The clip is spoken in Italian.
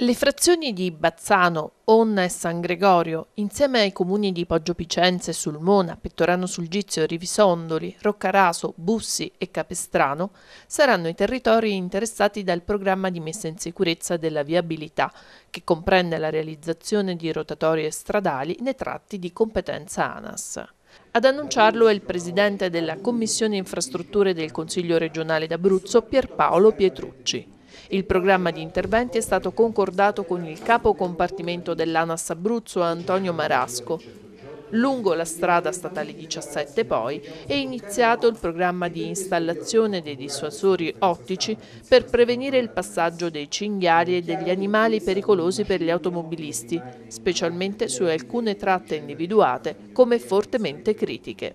Le frazioni di Bazzano, Onna e San Gregorio, insieme ai comuni di Poggio Picenze, Sulmona, Pettorano sul Gizio, Rivisondoli, Roccaraso, Bussi e Capestrano saranno i territori interessati dal programma di messa in sicurezza della viabilità, che comprende la realizzazione di rotatorie stradali nei tratti di competenza ANAS. Ad annunciarlo è il presidente della Commissione Infrastrutture del Consiglio regionale d'Abruzzo Pierpaolo Pietrucci. Il programma di interventi è stato concordato con il capo compartimento dell'ANAS Abruzzo Antonio Marasco. Lungo la strada statale 17 poi è iniziato il programma di installazione dei dissuasori ottici per prevenire il passaggio dei cinghiali e degli animali pericolosi per gli automobilisti, specialmente su alcune tratte individuate come fortemente critiche.